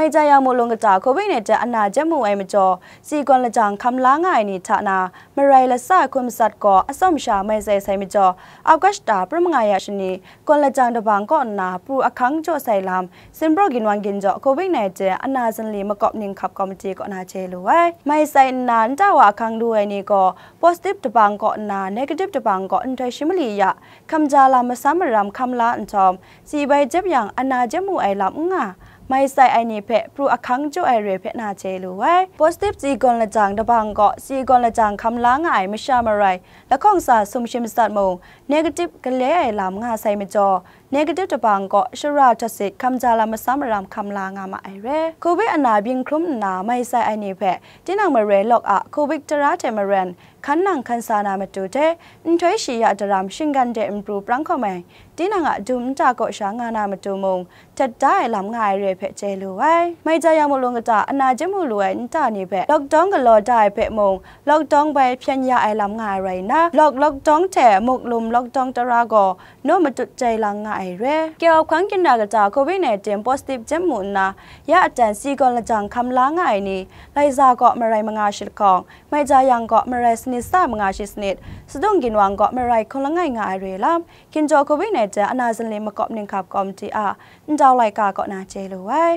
မိုင်ကြရမလုံကတာကိုဗစ်နဲ့တအနာချက်မှုအိမ်မကျော်စီကွန်လကြောင်ခမလာငိုင်နေဌာနာမရိုင်လဆခွမ်ဆတ်ကောအစုံရှာမဲဆဲဆိုင်မကျော်အောက်ကစတာပရမငါရရှနီကွန်လကြောင်တဘန်ကောနာပူအခန်းကျော်ဆိုင်လမ်စင်ဘရဂင်ဝန်ဂင်ကျော်ကိုဗစ်နဲ့တအနာစန်လီမကော့နင်းခပ်ကောမတီကောနာချေလိုဝဲမိုင်ဆိုင်နန်တဝအခန်းဒူအိနေကော positive တဘန်ကောနာ negative တဘန်ကောအန်တရှိမလီယခမ်ဂျာလာမဆမ်ရမ်ခမ်လာအန်ချောမ်စီဘိုင်ဂျက်ယန်အနာချက်မှုအိုင်လမ်ငါไม่ใส่ไอนี่เพะปรูอคังจูไอเรเพะนาเจลูไว้ positive จีกอนละจังดะบังก็ซีกอนละจังคำล้างไอไม่ชามอะไรและข้องสาสมชิมสัตมง negative กันเลยไอลามงาใส่ไม่จอ negative တပန်ကောရှရာတစစ်ခမ်ဂျာလာမဆမ်ရမ်ခမ်လာငါမအိုင်ရဲကိုဗစ်အနာဘင်ခရုမနာမိုင်ဆိုင်အိုင်နေဖက်တင်းအောင်မရဲလော့အကိုဗစ်တရာတေမရန်ခန်းနန်ခန်းစာနာမတူတဲ့အန်ထွေးရှိရဒရမ်ရှင်ကန်တဲ့အင်ပရူပရန်ခမိုင်တင်းအောင်အဒုမ်တာကောရှာငါနာမတူမုံတက်ဒိုင်လမ်ငါရဲဖက်ကျဲလိုဝိုင်မိုင်ကြရမလုံကတာအနာကျမှုလိုအန်တာနေဖက်လော့ဒေါင်းကလော်ဒိုင်ဖက်မုံလော့ဒေါင်းပဲဖြန်ရအိုင်လမ်ငါရိုင်နာလော့လော့ဒေါင်းတဲ့မုတ်လုံလော့ဒေါင်းတရာကောနို့မတူကျဲလာငါไอเรเกี่ยวขังกินนากระจาโควิดในเต็มโพสติฟเจมุนนายาอาจารย์ซีกอนละจังคำล้างไงนี่ไลซาเกาะมาไรมงาชิลกองไม่จายังเกาะมาไรสนิสามงาชิสนิดสะดุ้งกินวังเกาะมาไรคนละไงไงเรลัมกินจอโควิดในเจอนาซเลมเกาะหนึ่งขับกอมทีอาเจ้าไลกาเกาะนาเจลไว้